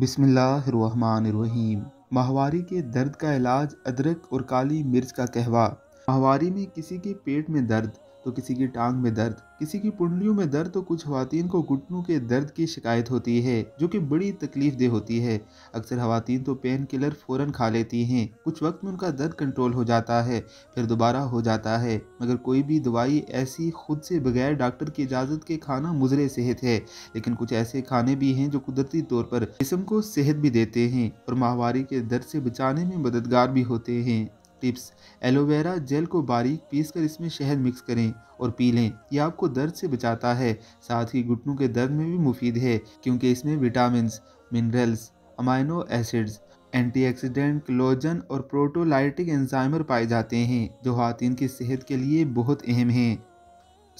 बिसमीम माहवारी के दर्द का इलाज अदरक और काली मिर्च का कहवा माहवारी में किसी के पेट में दर्द तो किसी की टांग में दर्द किसी की पुंडलियों में दर्द तो कुछ खातन को घुटनों के दर्द की शिकायत होती है जो कि बड़ी तकलीफ देह होती है अक्सर खातन तो पेन किलर फ़ौरन खा लेती हैं कुछ वक्त में उनका दर्द कंट्रोल हो जाता है फिर दोबारा हो जाता है मगर कोई भी दवाई ऐसी खुद से बगैर डॉक्टर की इजाज़त के खाना मुजरे सेहत है लेकिन कुछ ऐसे खाने भी हैं जो कुदरती तौर पर जिसम को सेहत भी देते हैं और माहवारी के दर्द से बचाने में मददगार भी होते हैं टिप्स एलोवेरा जेल को बारीक पीस कर इसमें शहद मिक्स करें और पी लें यह आपको दर्द से बचाता है साथ ही घुटनों के दर्द में भी मुफीद है क्योंकि इसमें vitamin minerals amino acids antioxidant क्लोजन और प्रोटोलाइटिक एंजाइमर पाए जाते हैं जो खातिन की सेहत के लिए बहुत अहम हैं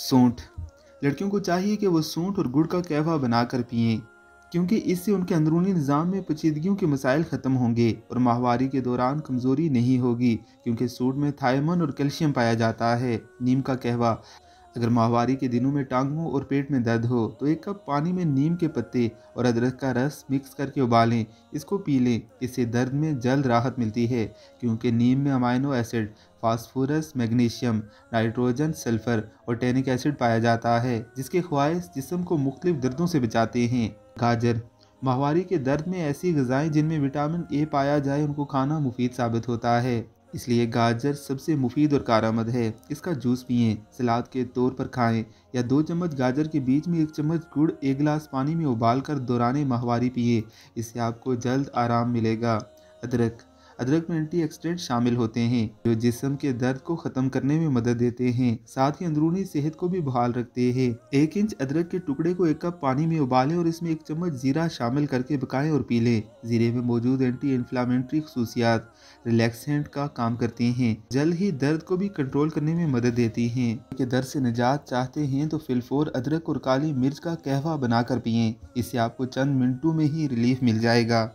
सूंठ लड़कियों को चाहिए कि वो सूंठ और गुड़ का कहवा बनाकर पिएं क्योंकि इससे उनके अंदरूनी निज़ाम में पचीदगी के मसाइल ख़त्म होंगे और माहवारी के दौरान कमज़ोरी नहीं होगी क्योंकि सूट में थायमन और कैल्शियम पाया जाता है नीम का कहवा अगर माहवारी के दिनों में टांगों और पेट में दर्द हो तो एक कप पानी में नीम के पत्ते और अदरक का रस मिक्स करके उबालें इसको पी लें इससे दर्द में जल्द राहत मिलती है क्योंकि नीम में amino acid phosphorus magnesium nitrogen sulphur और टेनिक एसिड पाया जाता है जिसके ख्वाहिश जिसम को मुख्तलिफ दर्दों से बचाते हैं गाजर माहवारी के दर्द में ऐसी गज़ाएँ जिनमें विटामिन ए पाया जाए उनको खाना मुफीद साबित होता है इसलिए गाजर सबसे मुफीद और कारामद है इसका जूस पिएं सलाद के तौर पर खाएं या दो चम्मच गाजर के बीच में एक चम्मच गुड़ एक गिलास पानी में उबाल कर दौरान माहवारी पिए इससे आपको जल्द आराम मिलेगा अदरक अदरक में एंटी एक्सीडेंट शामिल होते हैं जो जिसम के दर्द को खत्म करने में मदद देते हैं साथ ही अंदरूनी सेहत को भी बहाल रखते हैं एक इंच अदरक के टुकड़े को एक कप पानी में उबाले और इसमें एक चम्मच जीरा शामिल करके पकाए और पी लें जीरे में मौजूद एंटी इन्फ्लामेंट्री खसूसियात रिलैक्सेंट का काम करते हैं जल्द ही दर्द को भी कंट्रोल करने में मदद देती है के दर्द से निजात चाहते हैं तो फिलफोर अदरक और काली मिर्च का कहवा बनाकर पिए इससे आपको चंद मिनटों में ही रिलीफ मिल जाएगा